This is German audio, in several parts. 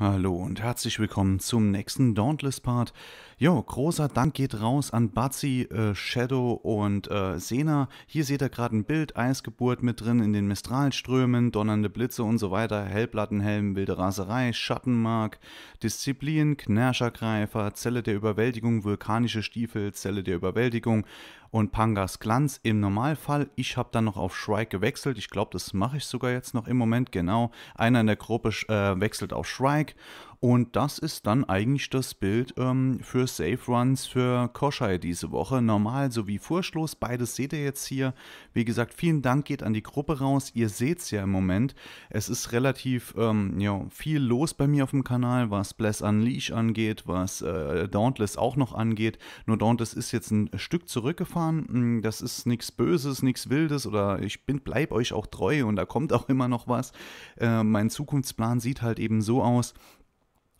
Hallo und herzlich willkommen zum nächsten Dauntless-Part. Jo, großer Dank geht raus an Batzi, äh, Shadow und äh, Sena. Hier seht ihr gerade ein Bild, Eisgeburt mit drin in den Mistralströmen, donnernde Blitze und so weiter, Hellplattenhelm, wilde Raserei, Schattenmark, Disziplin, Knerschergreifer, Zelle der Überwältigung, vulkanische Stiefel, Zelle der Überwältigung und Pangas Glanz. Im Normalfall, ich habe dann noch auf Shrike gewechselt. Ich glaube, das mache ich sogar jetzt noch im Moment, genau. Einer in der Gruppe äh, wechselt auf Shrike und das ist dann eigentlich das Bild ähm, für Safe Runs für Koschei diese Woche. Normal sowie furchtlos. Beides seht ihr jetzt hier. Wie gesagt, vielen Dank geht an die Gruppe raus. Ihr seht es ja im Moment. Es ist relativ ähm, ja, viel los bei mir auf dem Kanal, was Bless Unleash angeht, was äh, Dauntless auch noch angeht. Nur Dauntless ist jetzt ein Stück zurückgefahren. Hm, das ist nichts Böses, nichts Wildes oder ich bin, bleib euch auch treu und da kommt auch immer noch was. Äh, mein Zukunftsplan sieht halt eben so aus,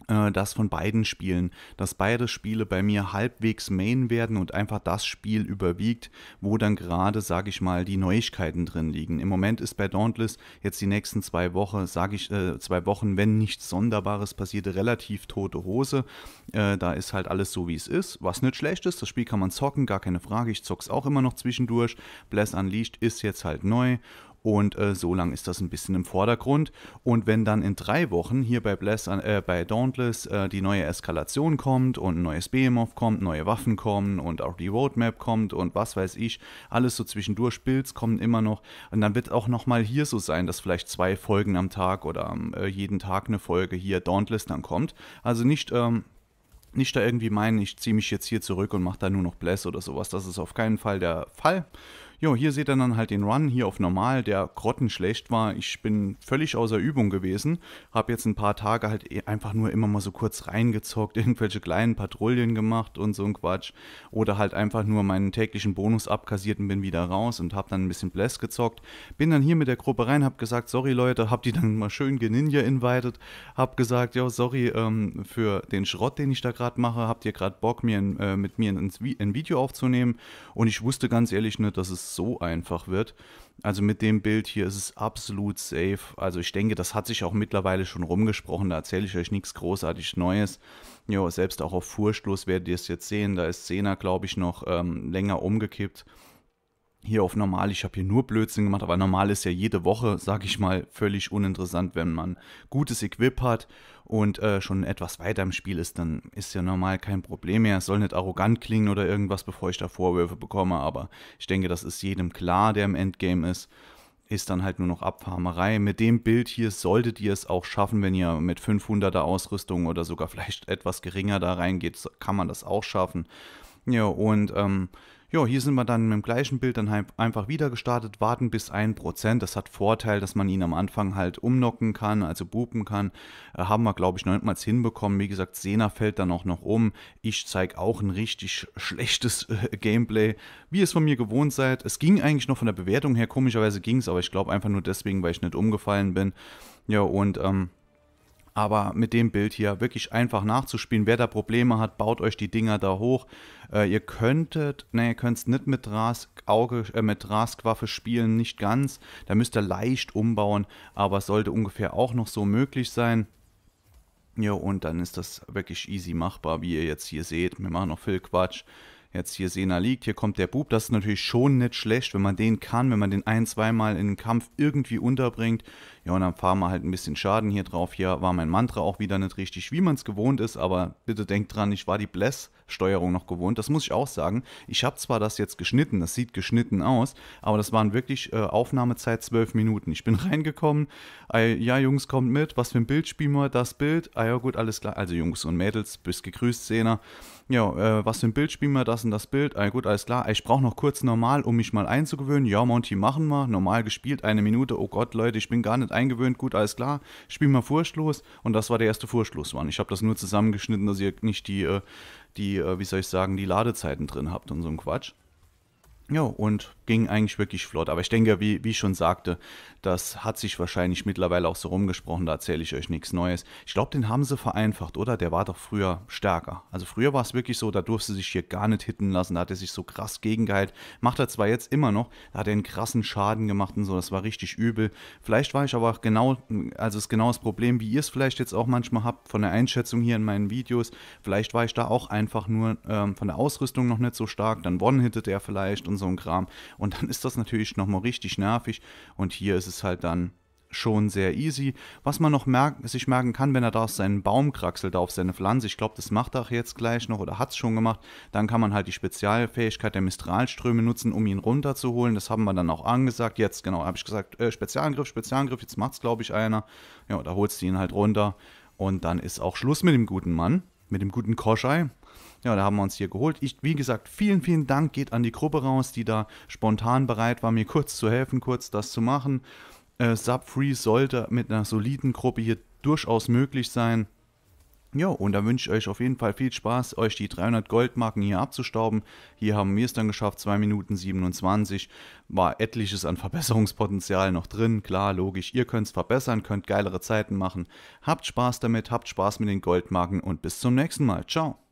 äh, das von beiden Spielen, dass beide Spiele bei mir halbwegs Main werden und einfach das Spiel überwiegt, wo dann gerade, sage ich mal, die Neuigkeiten drin liegen. Im Moment ist bei Dauntless jetzt die nächsten zwei Wochen, sage ich, äh, zwei Wochen, wenn nichts Sonderbares passiert, relativ tote Hose. Äh, da ist halt alles so, wie es ist, was nicht schlecht ist. Das Spiel kann man zocken, gar keine Frage. Ich zock's auch immer noch zwischendurch. Bless Unleashed ist jetzt halt neu und äh, so lange ist das ein bisschen im Vordergrund. Und wenn dann in drei Wochen hier bei, Bless, äh, bei Dauntless äh, die neue Eskalation kommt und ein neues BMOV kommt, neue Waffen kommen und auch die Roadmap kommt und was weiß ich, alles so zwischendurch, Builds kommen immer noch. Und dann wird auch nochmal hier so sein, dass vielleicht zwei Folgen am Tag oder äh, jeden Tag eine Folge hier Dauntless dann kommt. Also nicht. Ähm, nicht da irgendwie meinen, ich ziehe mich jetzt hier zurück und mache da nur noch Bless oder sowas. Das ist auf keinen Fall der Fall ja, hier seht ihr dann halt den Run hier auf normal, der grottenschlecht war. Ich bin völlig außer Übung gewesen, habe jetzt ein paar Tage halt e- einfach nur immer mal so kurz reingezockt, irgendwelche kleinen Patrouillen gemacht und so ein Quatsch oder halt einfach nur meinen täglichen Bonus abkassiert und bin wieder raus und habe dann ein bisschen Bless gezockt. Bin dann hier mit der Gruppe rein, habe gesagt, sorry Leute, habe die dann mal schön Geninja invited, habe gesagt, ja, sorry ähm, für den Schrott, den ich da gerade mache, habt ihr gerade Bock, mir äh, mit mir ins ein Video aufzunehmen und ich wusste ganz ehrlich nicht, dass es so einfach wird. Also mit dem Bild hier ist es absolut safe. Also ich denke, das hat sich auch mittlerweile schon rumgesprochen. Da erzähle ich euch nichts großartig Neues. Jo, selbst auch auf Furchtlos werdet ihr es jetzt sehen. Da ist Sena, glaube ich, noch ähm, länger umgekippt hier auf normal, ich habe hier nur Blödsinn gemacht, aber normal ist ja jede Woche, sage ich mal, völlig uninteressant, wenn man gutes Equip hat und äh, schon etwas weiter im Spiel ist, dann ist ja normal kein Problem mehr. Es soll nicht arrogant klingen oder irgendwas, bevor ich da Vorwürfe bekomme, aber ich denke, das ist jedem klar, der im Endgame ist. Ist dann halt nur noch Abfarmerei. Mit dem Bild hier solltet ihr es auch schaffen, wenn ihr mit 500er Ausrüstung oder sogar vielleicht etwas geringer da reingeht, kann man das auch schaffen. Ja, und ähm, ja, hier sind wir dann mit dem gleichen Bild dann einfach wieder gestartet, warten bis 1%. Das hat Vorteil, dass man ihn am Anfang halt umnocken kann, also bupen kann. Äh, haben wir, glaube ich, neuntmals hinbekommen. Wie gesagt, Sena fällt dann auch noch um. Ich zeige auch ein richtig schlechtes äh, Gameplay, wie ihr es von mir gewohnt seid. Es ging eigentlich noch von der Bewertung her, komischerweise ging es, aber ich glaube einfach nur deswegen, weil ich nicht umgefallen bin. Ja, und ähm, aber mit dem Bild hier wirklich einfach nachzuspielen. Wer da Probleme hat, baut euch die Dinger da hoch. Äh, ihr könntet, ne, ihr könnt es nicht mit Rask-Auge, äh, mit Rask-Waffe spielen, nicht ganz. Da müsst ihr leicht umbauen, aber es sollte ungefähr auch noch so möglich sein. Ja, und dann ist das wirklich easy machbar, wie ihr jetzt hier seht. Wir machen noch viel Quatsch. Jetzt hier Sena liegt, hier kommt der Bub. Das ist natürlich schon nicht schlecht, wenn man den kann, wenn man den ein, zweimal in den Kampf irgendwie unterbringt. Ja, und dann fahren wir halt ein bisschen Schaden hier drauf. Hier war mein Mantra auch wieder nicht richtig, wie man es gewohnt ist, aber bitte denkt dran, ich war die Bless-Steuerung noch gewohnt. Das muss ich auch sagen. Ich habe zwar das jetzt geschnitten, das sieht geschnitten aus, aber das waren wirklich äh, Aufnahmezeit 12 Minuten. Ich bin reingekommen, äh, ja Jungs, kommt mit, was für ein Bild spielen wir, das Bild, ah ja gut, alles klar. Also Jungs und Mädels, bis gegrüßt, Szene. Ja, äh, was für ein Bild spielen wir, das und das Bild, ah ja gut, alles klar. Ich brauche noch kurz normal, um mich mal einzugewöhnen. Ja, Monty, machen wir, normal gespielt, eine Minute. Oh Gott, Leute, ich bin gar nicht eingewöhnt, gut, alles klar, spiel mal furchtlos. Und das war der erste Furchtlos-Run. Ich habe das nur zusammengeschnitten, dass ihr nicht die, äh, die, äh, wie soll ich sagen, die Ladezeiten drin habt und so ein Quatsch. Ja, und ging eigentlich wirklich flott. Aber ich denke, wie, wie ich schon sagte, das hat sich wahrscheinlich mittlerweile auch so rumgesprochen, da erzähle ich euch nichts Neues. Ich glaube, den haben sie vereinfacht, oder? Der war doch früher stärker. Also früher war es wirklich so, da durfte sich hier gar nicht hitten lassen, da hat er sich so krass gegengehalten. Macht er zwar jetzt immer noch, da hat er einen krassen Schaden gemacht und so, das war richtig übel. Vielleicht war ich aber auch genau, also ist genau das Problem, wie ihr es vielleicht jetzt auch manchmal habt, von der Einschätzung hier in meinen Videos. Vielleicht war ich da auch einfach nur ähm, von der Ausrüstung noch nicht so stark, dann one-hittet er vielleicht und so ein Kram. Und dann ist das natürlich nochmal richtig nervig. Und hier ist es halt dann schon sehr easy. Was man noch merken, sich merken kann, wenn er da auf seinen Baum kraxelt, auf seine Pflanze, ich glaube, das macht er jetzt gleich noch oder hat es schon gemacht, dann kann man halt die Spezialfähigkeit der Mistralströme nutzen, um ihn runterzuholen. Das haben wir dann auch angesagt. Jetzt, genau, habe ich gesagt, äh, Spezialangriff, Spezialangriff, jetzt macht es, glaube ich, einer. Ja, da holst du ihn halt runter und dann ist auch Schluss mit dem guten Mann mit dem guten Koschei. Ja, da haben wir uns hier geholt. Ich, wie gesagt, vielen, vielen Dank geht an die Gruppe raus, die da spontan bereit war, mir kurz zu helfen, kurz das zu machen. Äh, Subfree sollte mit einer soliden Gruppe hier durchaus möglich sein. Ja, und da wünsche ich euch auf jeden Fall viel Spaß, euch die 300 Goldmarken hier abzustauben. Hier haben wir es dann geschafft, 2 Minuten 27. War etliches an Verbesserungspotenzial noch drin, klar, logisch. Ihr könnt es verbessern, könnt geilere Zeiten machen. Habt Spaß damit, habt Spaß mit den Goldmarken und bis zum nächsten Mal. Ciao.